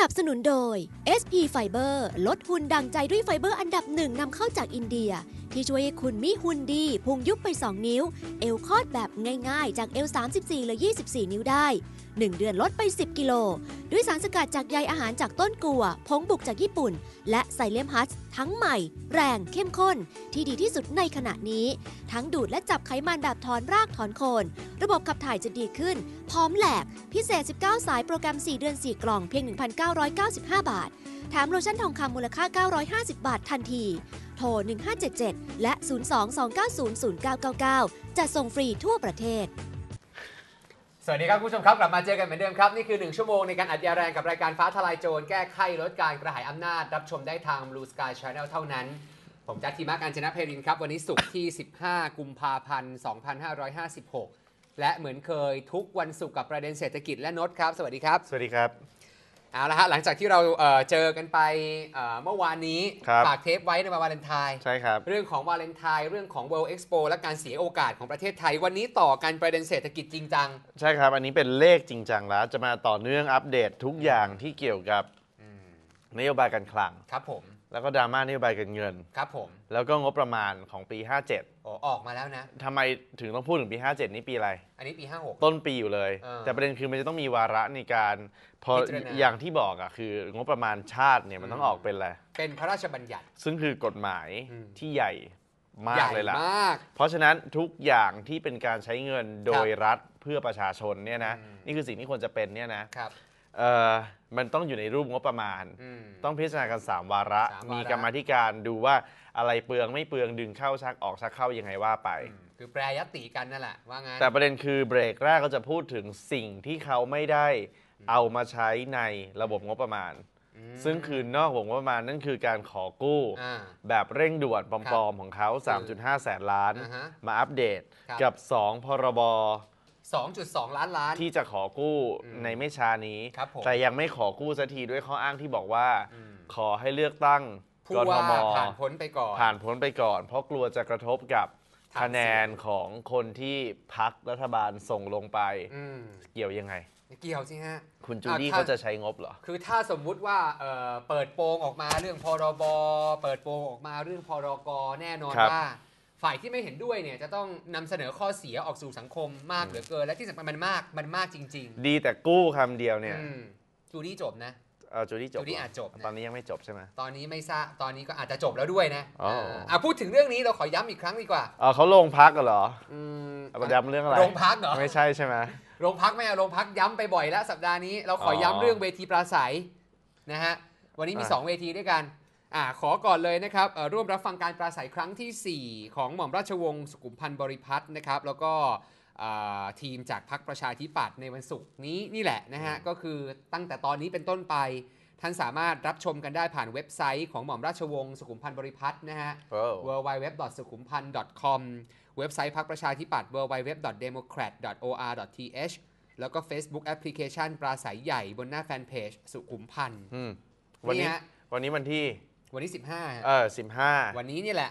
นับสนุนโดย SP Fiber ลดหุ่นดังใจด้วยไฟเบอร์อันดับหนึ่งนำเข้าจากอินเดียที่ช่วยให้คุณมีหุ่นดี พุงยุบไป 2 นิ้ว เอวคอดแบบง่ายๆ จากเอว34หรือ24 นิ้วได้ 1 เดือนลดไป 10 กิโลด้วยสารสกัดจากใยอาหารจากต้นกัวผงบุกจากญี่ปุ่น และไซเลมฮัสทั้งใหม่ แรงเข้มข้น ที่ดีที่สุดในขณะนี้ ทั้งดูดและจับไขมันแบบถอนรากถอนโคน ระบบขับถ่ายจะดีขึ้น พร้อมแหลกพิเศษ 19สายโปรแกรม 4 เดือน4กล่องเพียง 1,995 บาทแถมโลชั่นทองคำมูลค่า 950 บาททันที โทร 1577 และ 022900999 จะส่งฟรีทั่วประเทศ สวัสดีครับ คุณผู้ชมครับ กลับมาเจอกันเหมือนเดิมครับ นี่คือ 1 ชั่วโมงในการอัดยาแรงกับรายการฟ้าทลายโจรแก้ไขลดการกระหายอำนาจ รับชมได้ทาง Blue Sky Channel เท่านั้น ผมจัดทีมากัรชนะเพรินครับ วันนี้ศุกร์ที่ 15 กุมภาพันธ์2556 และเหมือนเคยทุกวันศุกร์กับประเด็นเศรษฐกิจและนดครับ สวัสดีครับ สวัสดีครับเอาละฮะหลังจากที่เราเเจอกันไปเมื่อวานนี้ฝากเทปไว้ในวันวาเลนไทน์ใช่ครับเรื่องของวาเลนไทน์เรื่องของ World Expo และการเสียโอกาสของประเทศไทยวันนี้ต่อกันประเด็นเศรษฐกิจจริงจังใช่ครับอันนี้เป็นเลขจริงจังแล้วจะมาต่อเนื่องอัปเดตทุกอย่างที่เกี่ยวกับนโยบายการคลังครับผมแล้วก็ดราม่านโยบายการเงิน ครับผม แล้วก็งบประมาณของปี 57อ๋อออกมาแล้วนะทำไมถึงต้องพูดถึงปี57 นี่ปีอะไร อันนี้ปี 56ต้นปีอยู่เลยเออแต่ประเด็นคือมันจะต้องมีวาระในการพออย่างที่บอกอะคือ งบประมาณชาติเนี่ยมันต้องออกเป็นอะไรเป็นพระราชบัญญัติซึ่งคือกฎหมายที่ใหญ่มากเลยล่ะมากเพราะฉะนั้นทุกอย่างที่เป็นการใช้เงินโดยรัฐเพื่อประชาชนเนี่ยนะนี่คือสิ่งที่ควรจะเป็นเนี่ยนะครับเอ่อมันต้องอยู่ในรูปงบประมาณ ต้องพิจารณากันสามวาระ มีกรรมธิการดูว่าอะไรเปลืองไม่เปลืองดึงเข้าชักออกชักเข้ายังไงว่าไป คือแปรยติกันนั่นแหละว่างั้นแต่ประเด็นคือเบรกแรกก็จะพูดถึงสิ่งที่เขาไม่ได้เอามาใช้ในระบบงบประมาณ ซึ่งคือนอกวงงบประมาณนั่นคือการขอกู้ แบบเร่งด่วนปลอมๆของเขา 3.5แสนล้านามาอัปเดตับกับ2พรบ2.2 ล้านล้าน ที่จะขอกู้ในไม่ช้านี้ แต่ยังไม่ขอกู้สักทีด้วยข้ออ้างที่บอกว่าอขอให้เลือกตั้งกรทมผ่านพ้นไปก่อน ผ่านพ้นไปก่อน เพราะกลัวจะกระทบกับคะแนนของคนที่พักรัฐบาลส่งลงไปเกี่ยวยังไง เกี่ยวสิฮะ คุณจูดี้เขาจะใช้งบเหรอ คือถ้าสมมุติว่าเเปิดโปงออกมาเรื่องพรบเปิดโปงออกมาเรื่องพรกแน่นอนว่าฝ่ายที่ไม่เห็นด้วยเนี่ยจะต้องนำเสนอข้อเสียออกสู่สังคมมากเหลือเกินและที่สำคัญมันมากมันมากจริงๆ ดีแต่กู้คำเดียวเนี่ยจูดี้จบนะเออจูดี้จบจูดี้อาจจบตอนนี้ยังไม่จบใช่ไหมตอนนี้ไม่ทราบตอนนี้ก็อาจจะจบแล้วด้วยนะอ๋ออพูดถึงเรื่องนี้เราขอย้ำอีกครั้งดีกว่าเอเขาลงพักกันเหรออืมเราไปย้ำเรื่องอะไรลงพักเหรอไม่ใช่ใช่ไหมลงพักไม่เอาลงพักย้ำไปบ่อยแล้วสัปดาห์นี้เราขอย้ำเรื่องเวทีปราศัยนะฮะวันนี้มีอ2เวทีด้วยกันอ่าขอก่อนเลยนะครับ ร่วมรับฟังการปราศัยครั้งที่ 4 ของหม่อมราชวงศ์สุขุมพันธ์บริพัตรนะครับ แล้วก็ทีมจากพรรคประชาธิปัตย์ในวันศุกร์นี้นี่แหละนะฮะ ก็คือตั้งแต่ตอนนี้เป็นต้นไป ท่านสามารถรับชมกันได้ผ่านเว็บไซต์ของหม่อมราชวงศ์สุขุมพันธ์บริพัตรนะฮะ w w w s u k h u m p a n c o m เว็บไซต์พรรคประชาธิปัตย์ w w w d e m o c r a t o r t h แล้วก็ Facebook แอปพลิเคชันปราศัยใหญ่บนหน้าแฟนเพจสุขุมพันธ์วันนี้วันนี้วันที่วันนี้สิบห้าเออสิบห้า วันนี้นี่แหละ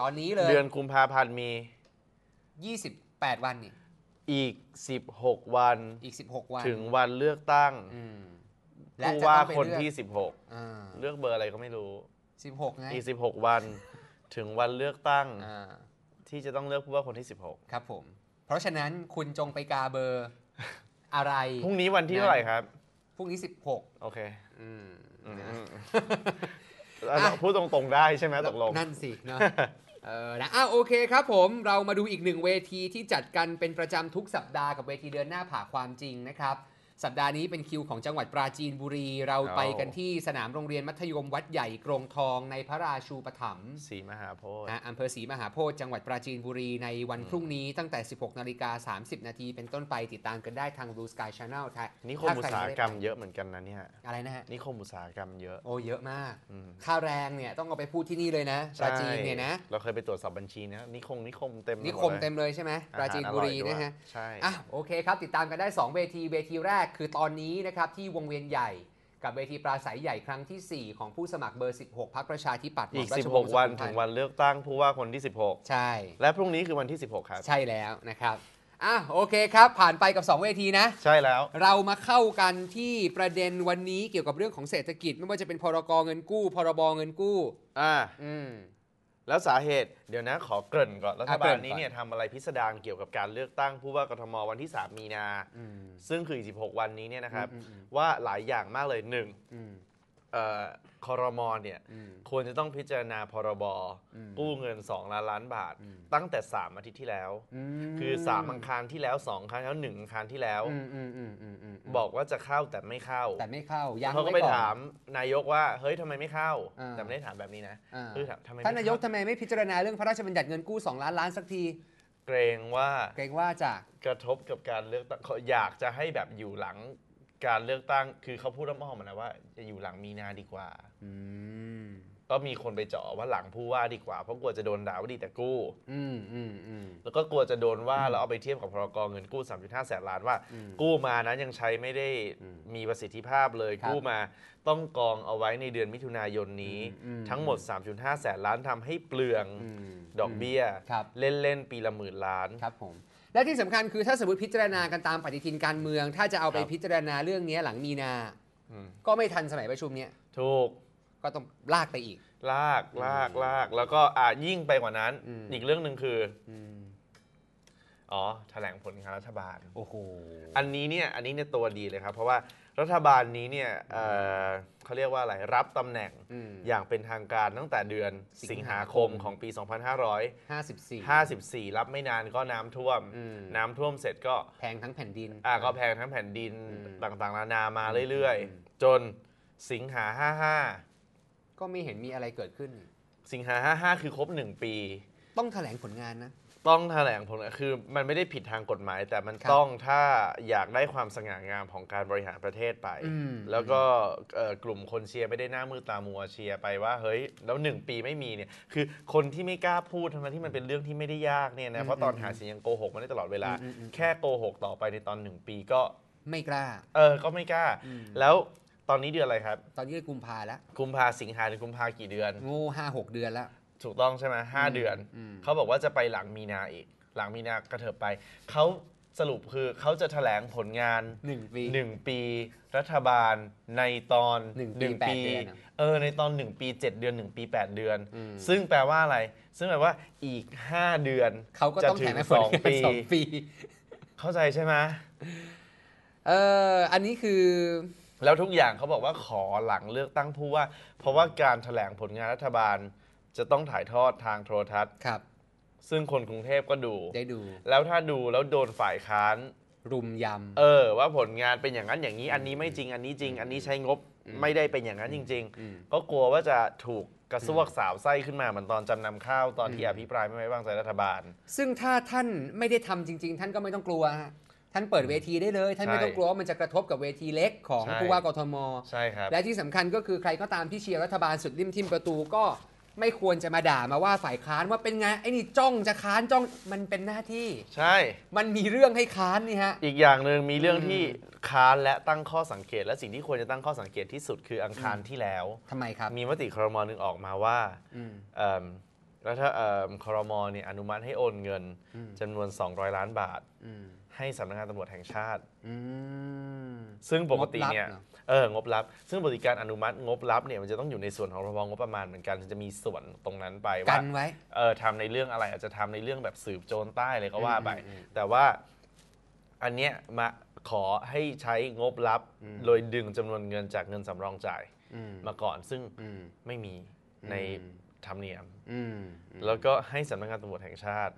ตอนนี้เลย เดือนกุมภาพันธ์มี28 วันนี่ อีก16วัน อีก 16 วัน ถึงวันเลือกตั้งผู้ว่าคนที่สิบ16เลือกเบอร์อะไรก็ไม่รู้16ไงอีก 16 วัน ถึงวันเลือกตั้งที่จะต้องเลือกผู้ว่าคนที่16ครับ ผม เพราะฉะนั้นคุณจงไปกาเบอร์ อะไรพรุ่งนี้วันที่เท่าไหร่ครับพรุ่งนี้16โอเคพูดตรง ๆ ได้ใช่ไหมตกลง นั่นสิเนาะเออนะอ้าโอเคครับผมเรามาดูอีกหนึ่งเวทีที่จัดกันเป็นประจำทุกสัปดาห์กับเวทีเดือนหน้าผ่าความจริงนะครับสัปดาห์นี้เป็นคิวของจังหวัดปราจีนบุรี เราไปกันที่สนามโรงเรียนมัธยมวัดใหญ่กรงทองในพระราชูปถัมภ์ศรีมหาโพธิ์อำเภอศรีมหาโพธิ์จังหวัดปราจีนบุรีในวันพรุ่งนี้ตั้งแต่ 16นาฬิกา30นาทีเป็นต้นไปติดตามกันได้ทาง Blue Sky Channel ทางนิคมอุตสาหกรรมเยอะเหมือนกันนะเนี่ยอะไรนะฮะนิคมอุตสาหกรรมเยอะโอ้เยอะมากค่าแรงเนี่ยต้องเอาไปพูดที่นี่เลยนะปราจีนเนี่ยนะเราเคยไปตรวจสอบบัญชีนะนิคมนิคมเต็มนิคมเต็มเลยใช่ไหมปราจีนบุรีนะฮะใช่อ่ะโอเคครับ ติดตามกันได้ 2 เวทีเวทีแรกกคือตอนนี้นะครับที่วงเวียนใหญ่กับเวทีปราศัยใหญ่ครั้งที่ 4 ของผู้สมัครเบอร์ 16พรรคประชาธิปัตย์อีก16 วันถึงวันเลือกตั้งผู้ว่าคนที่ 16 ใช่ และพรุ่งนี้คือวันที่ 16ครับใช่แล้วนะครับอ่ะโอเคครับ ผ่านไปกับ2เวทีนะ ใช่แล้ว เรามาเข้ากันที่ประเด็นวันนี้เกี่ยวกับเรื่องของเศรษฐกิจไม่ว่าจะเป็นพรกเงินกู้ พรบเงินกู้อ่าอืมแล้วสาเหตุ เดี๋ยวนะ ขอเกริ่นก่อนรัฐบาลนี้เนี่ยทำอะไรพิสดารเกี่ยวกับการเลือกตั้ง ผู้ว่ากทมวันที่ 3 มีนา ซึ่งคือ 16 วันนี้เนี่ยนะครับว่าหลายอย่างมากเลยหนึ่งคอรมอเนี่ยควรจะต้องพิจารณาพรบกู้เงิน 2 ล้านล้านบาท ตั้งแต่3อาทิตย์ที่แล้ว คือ3มังคารที่แล้ว2ครั้งแล้วหนึ่งค้งที่แล้ว บอกว่าจะเข้าแต่ไม่เข้า แต่ไม่เข้ายังเขาก็ไปถาม นายกว่า เฮ้ยทำไมไม่เข้า แต่ไม่ได้ถามแบบนี้นะคือถามทำไมท่านนายกทำไมไม่พิจารณาเรื่องพระราชบัญญัติเงินกู้2ล้านล้านสักที เกรงว่าเกรงว่าจะกระทบกับการเลือกตั้งอยากจะให้แบบอยู่หลังการเลือกตั้งคือเขาพูดอ้อมมานะว่าจะอยู่หลังมีนาดีกว่าอก็มีคนไปเจาะว่าหลังผู้ว่าดีกว่า เพราะกลัวจะโดนด่าว่าดีแต่กู้แล้วก็กลัวจะโดนว่าเราเอาไปเทียบกับพรกเงินกู้3.5แสนล้าน ว่า กู้มานั้นยังใช้ไม่ได้มีประสิทธิภาพเลยกู้มาต้องกองเอาไว้ในเดือนมิถุนายนนี้ทั้งหมด 3.5แสนล้านทำให้เปลืองดอกเบี้ยเล่นๆปีละหมื่นล้านครับผมและที่สำคัญคือถ้าสมมติพิจารณากันตามปฏิทินการเมือง ถ้าจะเอาไปพิจารณาเรื่องนี้หลังมีนา ก็ไม่ทันสมัยประชุมเนี้ยถูก ก็ต้องลากไปอีก ลาก ลากลาก แล้วก็อ่ายิ่งไปกว่านั้น อีกเรื่องหนึ่งคือ อ๋อแถลงผลงานรัฐบาลโอ้โหอันนี้เนี่ยอันนี้เนี่ยตัวดีเลยครับเพราะว่ารัฐบาลนี้เนี่ยเเขาเรียกว่าอะไรรับตำแหน่งอย่างเป็นทางการตั้งแต่เดือนสิงหาคมของปี 2554 54 รับไม่นานก็น้ำท่วม น้ำท่วมเสร็จก็แพงทั้งแผ่นดินอ่าก็แพงทั้งแผ่นดินต่างๆ นานามาเรื่อยๆ จนสิงหา 55 ก็ไม่เห็นมีอะไรเกิดขึ้น สิงหา 55 คือครบ 1 ปี ต้องแถลงผลงานนะต้องแถลงผลคือมันไม่ได้ผิดทางกฎหมาย แต่มันต้องถ้าอยากได้ความสง่างามของการบริหารประเทศไปแล้วก็กลุ่มคนเชียร์ไม่ได้หน้ามือตามัวเชียร์ไปว่าเฮ้ย แล้วหนึ่งปีไม่มีเนี่ยคือ คนที่ไม่กล้าพูดทั้งที่มันเป็นเรื่องที่ไม่ได้ยากเนี่ยนะเพราะตอนหาเสียงโกหกมาได้ตลอดเวลาแค่โกหกต่อไปในตอนหนึ่งปีก็ไม่กล้าเออก็ไม่กล้า แล้วตอนนี้เดือนอะไรครับ ตอนนี้กุมภาแล้วกุมภาสิงหาหรือกุมภากี่เดือนงูห้าหกเดือนแล้วถูกต้องใช่ไหมห้าเดือนเขาบอกว่าจะไปหลังมีนาอีก หลังมีนากระเถิบไปเขาสรุปคือเขาจะแถลงผลงานหนึ่งปีหนึ่งปี รัฐบาล ในตอนหนึ่งปีปเออในตอนหนึ่งปีเจ็ดเดือนหนึ่งปีแปดเดือน ซึ่งแปลว่าอะไร ซึ่งแปลว่าอีกห้าเดือน เขาก็ต้องจะแขงผลสองปี เข้าใจใช่ไหมเอออันนี้คือ แล้วทุกอย่างเขาบอกว่าขอหลังเลือกตั้งผู้ว่า เพราะว่าการแถลงผลงานรัฐบาลจะต้องถ่ายทอดทางโทรทัศน์ ครับ ซึ่งคนกรุงเทพก็ดู ได้ดู แล้วถ้าดูแล้วโดนฝ่ายค้านรุมยำเออว่าผลงานเป็นอย่างนั้นอย่างนี้อันนี้ไม่จริงอันนี้จริงอันนี้ใช้งบไม่ได้เป็นอย่างนั้นจริง ๆ ก็กลัวว่าจะถูกกระซวกสาวไส้ขึ้นมาเหมือนตอนจำนำข้าว ตอนที่อภิปรายไม่ไว้วางใจรัฐบาล ซึ่งถ้าท่านไม่ได้ทำจริง ๆ ท่านก็ไม่ต้องกลัวท่านเปิดเวทีได้เลย ท่านไม่ต้องกลัวว่ามันจะกระทบกับเวทีเล็กของผู้ว่ากทมใช่ครับและที่สำคัญก็คือใครก็ตามที่เชียร์รัฐบาล สุดริมทิมประตูก็ไม่ควรจะมาด่ามาว่าฝ่ายค้านว่าเป็นไงไอ้นี่จ้องจะค้านจ้องมันเป็นหน้าที่ ใช่ มันมีเรื่องให้ค้าน นี่ฮะอีกอย่างหนึ่งมีเรื่องที่ค้านและตั้งข้อสังเกต และสิ่งที่ควรจะตั้งข้อสังเกตที่สุดคืออังคารที่แล้วทำไมครับมีมติครมหนึ่งออกมาว่าแล้วถ้าคอมครมเนี่ยอนุมัติให้โอนเงินจำนวน 200 ล้านบาทให้สำนักงานตำรวจแห่งชาติซึ่งปกติเนี่ยเอองบลับ ซึ่งบริการอนุมัติ งบลับ เนี่ย มันจะต้องอยู่ในส่วนของรบงบประมาณเหมือนกันจะมีส่วนตรงนั้นไปว่ากันไว้เออทำในเรื่องอะไร อาจจะทำในเรื่องแบบสืบโจรใต้เลยก็ว่าไปแต่ว่าอันเนี้ยมาขอให้ใช้งบลับ โดยดึงจำนวนเงินจากเงินสำรองจ่ายมาก่อนซึ่งไม่มีในธรรมเนียมแล้วก็ให้สำนักงานตำรวจแห่งชาติ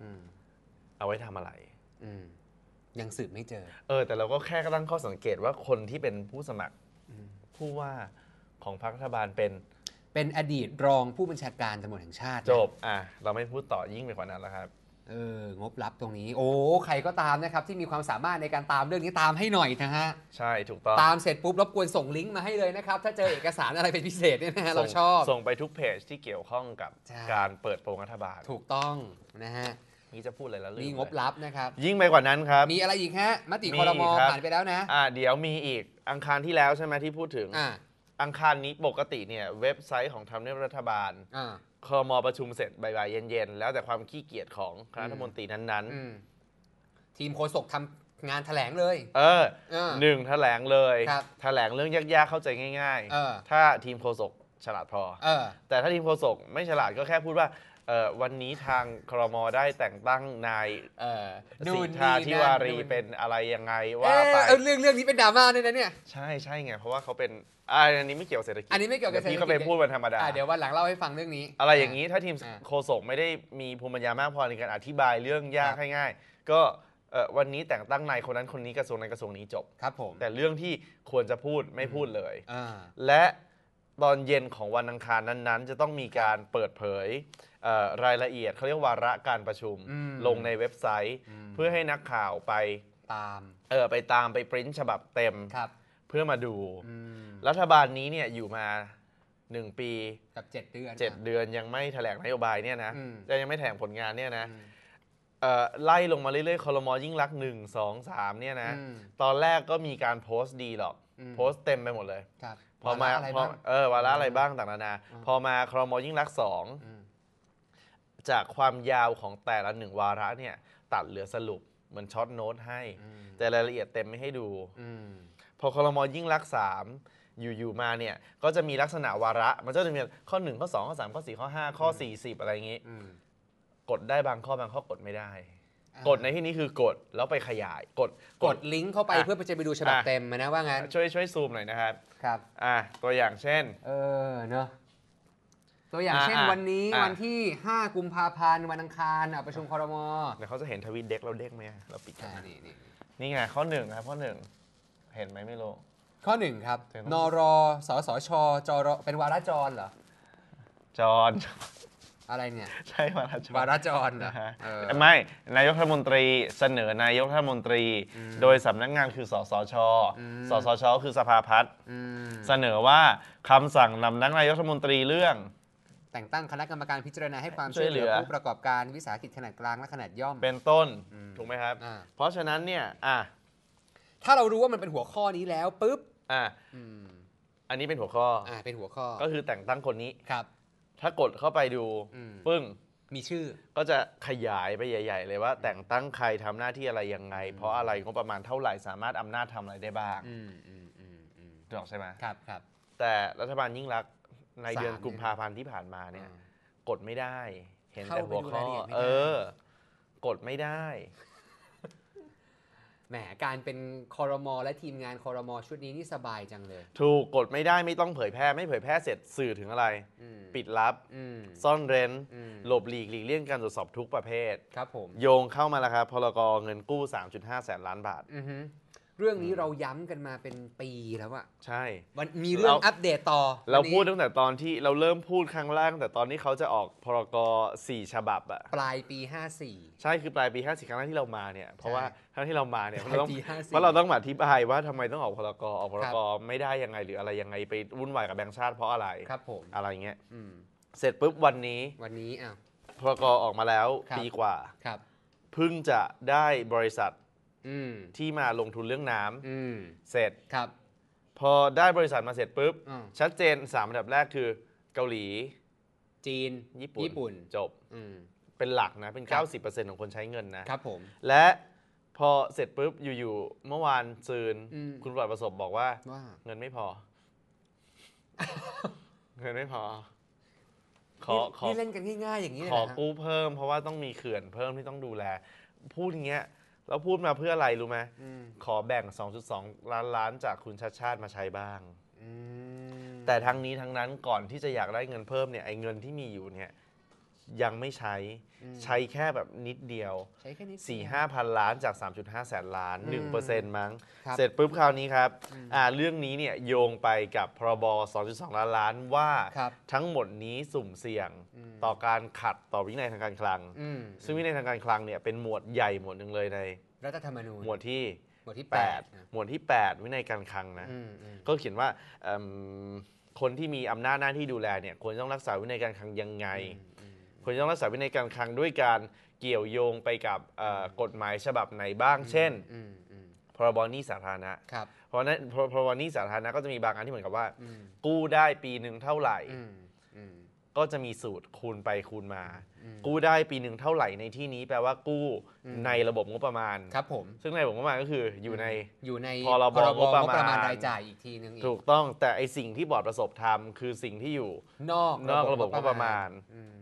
เอาไว้ทำอะไรยังสืบไม่เจอเออแต่เราก็แค่ตั้งข้อสังเกตว่าคนที่เป็นผู้สมัครผู้ว่าของพรรครัฐบาลเป็นเป็นอดีตรองผู้บัญชาการตำรวจแห่งชาติ จบอ่ะเราไม่พูดต่อยิ่งไปกว่านั้นแล้วครับ เออ งบลับตรงนี้ โอ้ ใครก็ตามนะครับ ที่มีความสามารถในการตามเรื่องนี้ ตามให้หน่อยนะฮะ ใช่ถูกต้อง ตามเสร็จปุ๊บรบกวนส่งลิงก์มาให้เลยนะครับ ถ้าเจอเอกสารอะไรเป็นพิเศษเนี่ยนะฮะเราชอบ ส่งไปทุกเพจที่เกี่ยวข้องกับการเปิดโปงรัฐบาล ถูกต้องนะฮะนี่จะพูดอะไรแล้วรืมมีงบลับนะครับ ยิ่งไปกว่านั้นครับ มีอะไรอีกฮะมติคอรมอผ่านไปแล้วนะ อ่า เดี๋ยวมีอีกอังคารที่แล้วใช่ไหมที่พูดถึงอ่าอังคารนี้ปกติ เนี่ย เว็บไซต์ของทำเนียบรัฐบาลอ่าคอมอประชุมเสร็จบ่ายๆเย็นๆแล้วแต่ความขี้เกียจของคณะรัฐมนตรีนั้นๆ ทีมโฆษกทำงานแถลงเลย เออหนึ่งแถลงเลยแถลงเรื่องยากๆเข้าใจง่ายๆถ้าทีมโฆษกฉลาดพอเออแต่ถ้าทีมโฆษกไม่ฉลาดก็แค่พูดว่าเอ่อวันนี้ทางครมได้แต่งตั้งนายสิทธาทิวารีเป็นอะไรยังไงว่าไปเออเรื่องเรื่องนี้เป็นดราม่านี่ยนะเนี่ยใช่ใช่ไงเพราะว่าเขาเป็นอันนี้ไม่เกี่ยวเศรษฐกิจอันนี้ไม่เกี่ยวกับเศรษฐกิจเขา็ไปพูดวันธรรมดาเดี๋ยววันหลังเล่าให้ฟังเรื่องนี้อะไรอย่างนี้ถ้าทีมโคศกไม่ได้มีภูมิปัญญามากพอในการอธิบายเรื่องยากให้ง่าย ก็วันนี้แต่งตั้งนายคนนั้นคนนี้กระทรวงนั้นกระทรวงนี้จบครับผมแต่เรื่องที่ควรจะพูดไม่พูดเลยและตอนเย็นของวันอังคารนั้นๆ จะต้องมีการเปิดเผยรายละเอียดเขาเรียกวาระการประชุมมลงในเว็บไซต์ เพื่อให้นักข่าวไปตามเออไปตามไปปริ้นฉบับเต็มครับ เพื่อมาดู รัฐบาลนี้เนี่ยอยู่มาหนึ่งปีกับเจ็ดเดือนเจ็ดเดือนยังไม่แถลงนโยบายเนี่ยนะยังไม่แถลงผลงานเนี่ยนะไล่ลงมาเรื่อยๆคอรมอยิ่งรักหนึ่งสองสามเนี่ยนะตอนแรกก็มีการโพสต์ดีหรอกโพสต์เต็มไปหมดเลยครับ พอมาเออ วาระอะไรบ้างต่างนานา พอมาครมยิ่งรักสองจากความยาวของแต่ละหนึ่งวาระเนี่ยตัดเหลือสรุป เหมือนช็อตโน้ตให้ แต่รายละเอียดเต็มไม่ให้ดู พอครมอยิ่งรักสามอยู่ๆมาเนี่ยก็จะมีลักษณะวาระ มันก็จะมีข้อหนึ่งข้อสองข้อสามข้อสี่ข้อห้าข้อสสี่ิบอะไรอย่างนี้ กดได้บางข้อบาง ข้อกดไม่ได้กดในที่นี้คือกด แล้วไปขยาย กดกดลิงก์เข้าไปเพื่อจะไปดูฉบับเต็มนะว่างั้นช่วยช่วยซูมหน่อยนะครับครับอ่าตัวอย่างเช่น เออ เนาะตัวอย่างเช่นวันนี้วันที่ 5กุมภาพันธ์วันอังคารประชุมคอรมอเดี๋ยวเขาจะเห็นทวีตเด็กเราเด็กไหมเราปิดกันนี่นี่นี่ไงข้อหนึ่งครับข้อหนึ่งเห็นไหมไม่รู้ข้อหนึ่งครับ นร สสชจรเป็นวาระจรเหรอจรอะไรเนี่ยใช่วาระจรวาระจรเหรอไม่นายกรัฐมนตรีเสนอนายกรัฐมนตรี โดยสำนักงานคือสสชสสชคือสภาพัฒน์เสนอว่าคำสั่งนำนักนายกรัฐมนตรีเรื่อง แต่งตั้งคณะกรรมการพิจารณาให้ความช่วยเหลือผู้ประกอบการวิสาหกิจขนาดกลาง และขนาดย่อมเป็นต้น ถูกไหมครับ เพราะฉะนั้นเนี่ยอ่ะถ้าเรารู้ว่ามันเป็นหัวข้อนี้แล้วปุ๊บอ่ะอันนี้เป็นหัวข้ออ่าเป็นหัวข้อก็คือแต่งตั้งคนนี้ครับถ้ากดเข้าไปดูปึ้งมีชื่อ ก็จะขยายไปใหญ่ ๆ เลยว่า แต่งตั้งใครทำหน้าที่อะไรยังไง เพราะอะไรงบประมาณเท่าไหร่ สามารถอำนาจทำอะไรได้บ้างอถูกใช่ไหมครับครับแต่รัฐบาลยิ่งรักในเดือนกุมภาพันธ์ที่ผ่านมาเนี่ยกดไม่ได้ เห็นแต่หัวข้อเารอเออ กดไม่ได้แหม การเป็นคอรมอและทีมงานคอรมอชุดนี้นี่สบายจังเลย ถูกกดไม่ได้ไม่ต้องเผยแพร่ไม่เผยแพร่เสร็จสื่อถึงอะไรปิดลับซ่อนเร้นหลบหลีกหลีกเลี่ยงการตรวจสอบทุกประเภท ครับผม โยงเข้ามาแล้วครับพรกเงินกู้ 3.5 แสนล้านบาทเรื่องนี้เราย้ำกันมาเป็นปีแล้วอะใช่วันมีเรื่องอัปเดตต่อ เราพูดตั้งแต่ตอนที่เราเริ่มพูดครั้งแรกตั้งแต่ตอนนี้เขาจะออกพรกสี่ฉบับอะปลายปี 54 ใช่คือปลายปี54ครั้งแรกที่เรามาเนี่ยเพราะว่าครั้งที่เรามาเนี่ยเพราะเราต้องาเราต้องมาอธิบายว่าทำไมต้องออกพรกออกพรกไม่ได้ยังไง หรืออะไรยังไงไปวุ่นวายกับแบงค์ชาติเพราะอะไรครับผมอะไรเงี้ยอืมเสร็จปุ๊บ วันนี้วันนี้อ้าวพรกออกมาแล้วปีกว่าครับเพิ่งจะได้บริษัทที่มาลงทุนเรื่องน้ำเสร็จครับ พอได้บริษัทมาเสร็จปุ๊บ ชัดเจนสามอันดับแรกคือ เกาหลี จีน ญี่ปุ่นนจบเป็นหลักนะ เป็น 90%ของคนใช้เงินนะครับ ผม และพอเสร็จปุ๊บอยู่ ๆ เมื่อวานซืน คุณปลอดประสบบอกว่า เงินไม่พอ เงินไม่พอ ขอขอเล่นกันง่ายๆอย่างนี้ขอกู้เพิ่มเพราะว่าต้องมีเขื่อนเพิ่มที่ต้องดูแล พูดอย่างเงี้ยแล้วพูดมาเพื่ออะไร รู้ไหมขอแบ่ง 2.2ล้านล้านจากคุณชาติชาติมาใช้บ้าง แต่ทั้งนี้ทั้งนั้นก่อนที่จะอยากได้เงินเพิ่มเนี่ยไอ้เงินที่มีอยู่เนี่ยยังไม่ใช้ ใช้แค่แบบนิดเดียวใช้แค่นี้4 5พันล้านจาก 3.5แสนล้าน1%ซ็นง์รั้ง เสร็จปุ๊บคราวนี้ครับอ่าเรื่องนี้เนี่ยโยงไปกับพรบ2.2 ล้านล้าน ว่าทั้งหมดนี้สุ่มเสี่ยงต่อการขัดต่อวินัยทางการคลัง ซึ่งวินัยทางการคลังเนี่ยเป็นหมวดใหญ่หมวดหนึ่งเลยในรัฐธรรมนูญหมวดที่หมวดที่แปด8หมวดที่ 8 วินัยการคลังนะ ก็เขียนว่าคนที่มีอำนาจหน้าที่ดูแลเนี่ยควรต้องรักษาวินัยการคลังยังไงควรจะต้องรักษาวินัยการคลังด้วยการเกี่ยวโยงไปกับกฎหมายฉบับไหนบ้าง เช่น พรบหนี้สาธารณะเพราะนั้นพรบหนี้สาธารณะก็จะมีบางอันที่เหมือนกับว่า กู้ได้ปีหนึ่งเท่าไหร่ก็จะมีสูตรคูณไปคูณมา กู้ได้ปีหนึ่งเท่าไหร่ในที่นี้แปลว่ากู้ ในระบบงบประมาณครับ ผม ซึ่งในระบบงบประมาณก็คือ อยู่ในอยู่ในพรบงบประมาณรายจ่ายอีกทีนึงถูกต้องแต่ไอสิ่งที่บอร์ดประสบทำคือสิ่งที่อยู่นอกนอกระบบงบประมาณ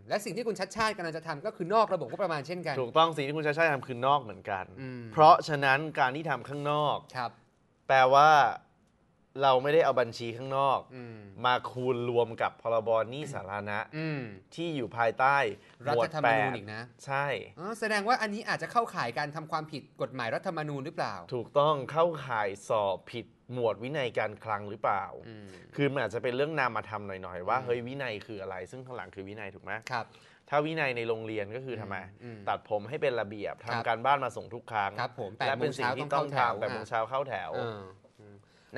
และสิ่งที่คุณชัดชาติกำลังจะทำ ก็คือนอกระบบงบประมาณเช่นกัน ถูกต้องสิ่งที่คุณชัดชาติทำคือนอกเหมือนกัน เพราะฉะนั้นการที่ทำข้างนอกครับ แปลว่าเราไม่ได้เอาบัญชีข้างนอกมาคูณรวมกับพรบหนี้สาธารณะที่อยู่ภายใต้ รัฐธรรมนูญอีกนะ ใช่แสดงว่าอันนี้อาจจะเข้าข่ายการทำความผิดกฎหมายรัฐธรรมนูญหรือเปล่า ถูกต้องเข้าข่ายสอบผิดหมวดวินัยการคลังหรือเปล่าคือมันอาจจะเป็นเรื่องนามธรรมหน่อยๆ ว่าเฮ้ยวินัยคืออะไร ซึ่งข้างหลังคือวินัยถูกไหมครับ ถ้าวินัยในโรงเรียนก็คือทำไมตัดผมให้เป็นระเบียบทำการบ้านมาส่งทุกครั้งและเป็นสิ่งที่ต้องทำแต่บมงเช้าเข้าแถว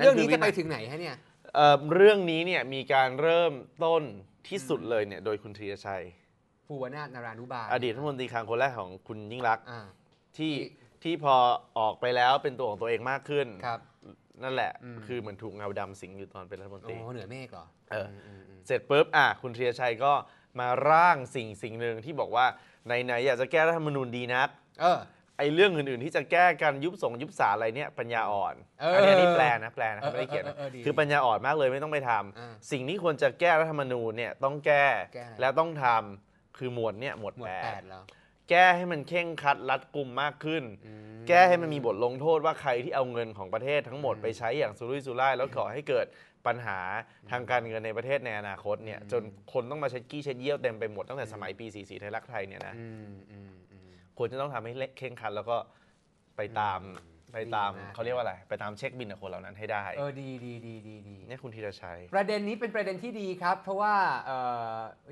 เรื่องนี้จะไปถึงไหน ฮะเนี่ยเอ่อเรื่องนี้เนี่ยมีการเริ่มต้นที่สุดเลยเนี่ย โดยคุณธีรชัย ภูวนาถนารานุบาล อดีตรัฐมนตรีคาังคนแรกของคุณยิ่งรักที่ที่พอออกไปแล้วเป็นตัวของตัวเองมากขึ้นครับ นั่นแหละคือเหมือนถูกเงาดำสิงอยู่ตอนเป็นรัฐมนตโอ้รีเหนือเมฆเหรอเออเสร็จปุ๊บอ่ะคุณธีรชัยก็มาร่างสิ่งสิ่งหนึ่งที่บอกว่าในไหนอยากจะแก้รัฐธรรมนูญดีนักเออไอ้เรื่องอื่นๆที่จะแก้กันยุบสงยุบสาอะไรเนี่ยปัญญาอ่อนออันนี้นี่แปลนะแปลนะไม่ได้เขียนนะคือปัญญาอ่อนมากเลยไม่ต้องไปทำาสิ่งที่ควรจะแก้รัฐธรรมนูญเนี่ยต้องแก้แก้แลต้องทำคือหมวดเนี่ยหมวดแปดแก้ให้มันเข่งคัดรัดกุมมากขึ้น แก้ให้มันมีบทลงโทษว่าใครที่เอาเงินของประเทศทั้งหมดไปใช้อย่างสุรุ่ยสุร่ายแล้วขอให้เกิดปัญหาทางการเงินในประเทศในอนาคตเนี่ยจนคนต้องมาเช็ดกี้เช็ดเยี่ยวเต็มไปหมดตั้งแต่สมัยปี44ไทยรักไทยเนี่ยนะควรจะต้องทำให้เลเคร่งคัดแล้วก็ไปตามไปตามเขาเรียกว่าอะไร ไปตามเช็คบินของคนเหล่านั้นให้ได้ เออดีดีดีดีดีนี่คุณธีรชัยประเด็นนี้เป็นประเด็นที่ดีครับ เพราะว่า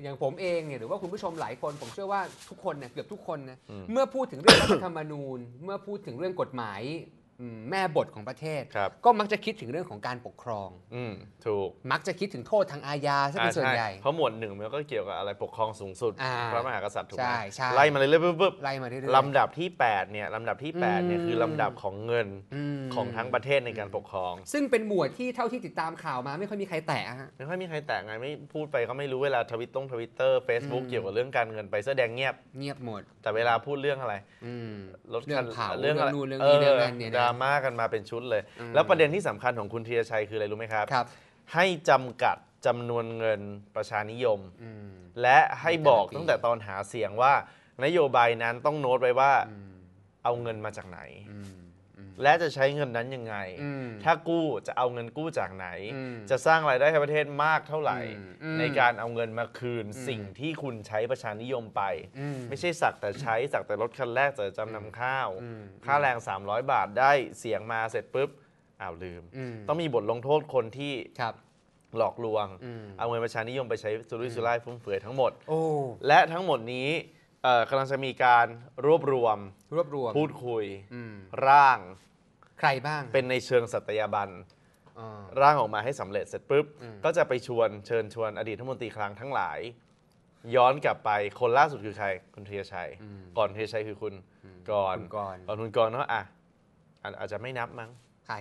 อย่างผมเองเนี่ยหรือว่าคุณผู้ชมหลายคน ผมเชื่อว่าทุกคนเนี่ย เกือบทุกคนนะเมื่อพูดถึงเรื่องรัฐธรรมนูญ เมื่อพูดถึงเรื่องกฎหมายแม่บทของประเทศ ก็มักจะคิดถึงเรื่องของการปกครองอืมถูกมักจะคิดถึงโทษทางอาญาซะเป็นส่วนใหญ่เพราะหมวดหนึ่งมันก็เกี่ยวกับอะไรปกครองสูงสุดพระมหากษัตริย์ถูกไหม่ไล่มาเรื่อยๆปุ๊บไล่มาเรื่อยๆลำดับที่8เนี่ยลำดับที่8เนี่ยคือลำดับของเงินอของทั้งประเทศในการปกครอง ซึ่งเป็นหมวดที่เท่าที่ติดตามข่าวมาไม่ค่อยมีใครแตะฮะไม่ค่อยมีใครแตะไงไม่พูดไปก็ไม่รู้เวลาทวิตต้องทวิตเตอร์เฟซบุ๊กเกี่ยวกับเรื่องการเงินไปแสอแดงเงียบเงียบหมดแต่เวลาพูดเรื่องอะไรอืมรถเรื่คัอนงเารื่องเรื่องอะไรนู่นเรื่องนี้เรื่องนั้นเนี่ยนะราม่ากันมาเป็นชุดเลย แล้วประเด็นที่สำคัญของคุณธีรชัยคืออะไรรู้ไหมครับ ครับ ให้จำกัดจำนวนเงินประชานิยม และให้บอกตั้งแต่ตอนหาเสียงว่านโยบายนั้นต้องโน้ตไว้ว่าเอาเงินมาจากไหนและจะใช้เงินนั้นยังไง ถ้ากู้จะเอาเงินกู้จากไหน จะสร้างรายได้ให้ประเทศมากเท่าไหร่ในการเอาเงินมาคืนสิ่งที่คุณใช้ประชานิยมไป ไม่ใช่สักแต่ใช้สักแต่รถคันแรกแต่จำนำข้าว ค่าแรง 300 บาทได้เสียงมาเสร็จปุ๊บอ้าวลืม ต้องมีบทลงโทษคนที่หลอกลวง เอาเงินประชานิยมไปใช้สุรุ่ยสุร่ายฟุ่มเฟือยทั้งหมดและทั้งหมดนี้เออกำลังจะมีการรวบรวมรวบรวมพูดคุยร่างใครบ้างเป็นในเชิงสัตยาบันร่างออกมาให้สำเร็จเสร็จปุ๊บ ก็จะไปชวนเชิญชวนอดีตทัฐมนตรีครั้งทั้งหลาย ย้อนกลับไปคนล่าสุดคือใครคุณเทียชัย ก่อนเทียชัยคือคุณ ก่อนุก่อนคุณก่อนเนาะอ่ะอาจจะไม่นับมั้ง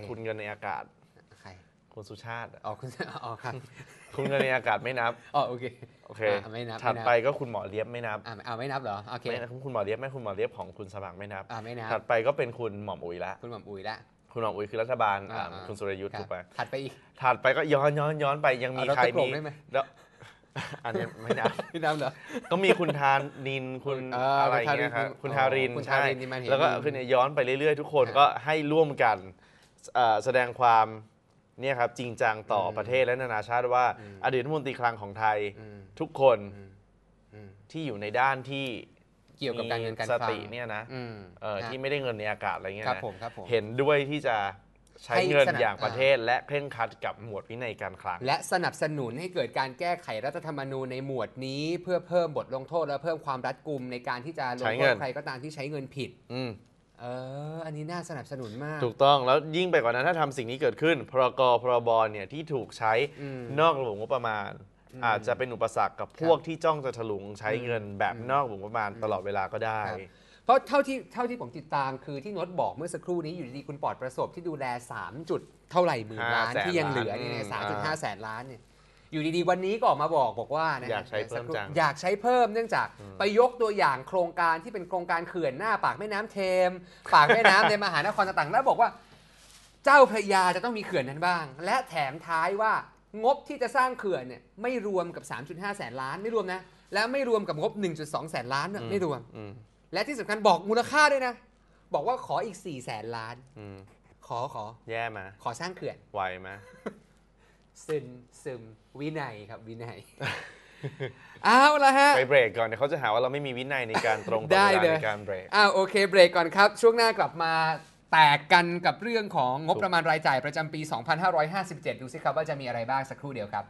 คุณเงินในอากาศใครคุณสุชาติออ๋อคุณอ๋อครับคุณกรณีอากาศไม่นับ อ๋อโอเค โอเคไม่นับถัดไปก็คุณหมอเลียบไม่นับอ่าไม่นับเหรอโอเค ไม่นับ คุณหมอเลียบไม่คุณหมอเลียบของคุณสมัครไม่นับอ่าไม่นับ ถัดไปก็เป็นคุณหม่อมอุ๋ยละ คุณหม่อมอุ๋ยละ คุณหม่อมอุ๋ยคือรัฐบาล คุณสุรยุทธ์ถูกไหมถัดไปอีก ถัดไปก็ย้อนย้อนย้อนไปยังมีใครมีแล้วอันนี้ไม่นับไม่นับเหรอ ก็มีคุณทานนินคุณอะไรอย่างเงี้ยครับคุณทารินคุณใช่ทารินี่มเห็นแล้วก็คือเนี่ยย้อนไปเรื่อย ๆ ทุกคนก็ให้ร่วมกันแสดงความเนี่ยครับ จริงจังต่อประเทศและนานาชาติว่าอดีตรัฐมนตรีคลังของไทย ทุกคนที่อยู่ในด้านที่เกี่ยวกับการเงินการคลังสติเนี่ยนะที่ไม่ได้เงินในอากาศอะไรเงี้ยนะเห็นด้วยที่จะใช้เงินอย่างประเทศ และเคร่งครัดกับหมวดวินัยการคลังและสนับสนุนให้เกิดการแก้ไขรัฐธรรมนูญในหมวดนี้ เพื่อเพิ่มบทลงโทษและเพิ่มความรัดกุมในการที่จะลงโทษใครก็ตามที่ใช้เงินผิด อืเออ อันนี้น่าสนับสนุนมาก ถูกต้องแล้วยิ่งไปกว่านั้นถ้าทำสิ่งนี้เกิดขึ้น พรก พรบ เนี่ยที่ถูกใช้อนอกระบบงบประมาณ อาจจะเป็นอุปสรรคกับพวกที่จ้องจะถลุงใช้เงินแบบนอกระบบงบประมาณตลอดเวลาก็ได้ เพราะเท่าที่เท่าที่ผมติดตาม คือที่นนดบอกเมื่อสักครู่นี้อยู่ดีๆคุณปลอดประสบที่ดูแล3จุดเท่าไหร่หมื่นล้านที่ยังเหลือเนี่ยสามจุดห้าแสนล้านเนี่ยอยู่ดีๆวันนี้ก็ออกมาบอกบอกว่านะอยากใช้เพิ่มจังอยากใช้เพิ่มเนื่องจากไปยกตัวอย่างโครงการที่เป็นโครงการเขื่อนหน้า ปากแม่น้ำเทมปากแม่น้ำในมหานครต่างๆแล้วบอกว่า เจ้าพระยาจะต้องมีเขื่อนนั้นบ้าง และแถมท้ายว่างบที่จะสร้างเขื่อนเนี่ย ไม่รวมกับ3.5แสนล้าน ไม่รวมนะและไม่รวมกับงบ1.2แสนล้านเนี่ยไม่รวมและที่สำคัญบอกมูลค่าด้วยนะบอกว่าขออีก4แสนล้านขอขอแย่มาขอสร้างเขื่อนไหวไหมซึมซึมวินัยครับ วินัยเอาละฮะ ไปเบรกก่อนเดี๋ยวเขาจะหาว่าเราไม่มีวินัยในการตรงต่อเวลาในการเบรกอ้าวโอเค เบรกก่อนครับ ช่วงหน้ากลับมาแตกกันกับเรื่องของงบประมาณรายจ่ายประจำปี 2557 ดูสิครับว่าจะมีอะไรบ้าง สักครู่เดียวครับ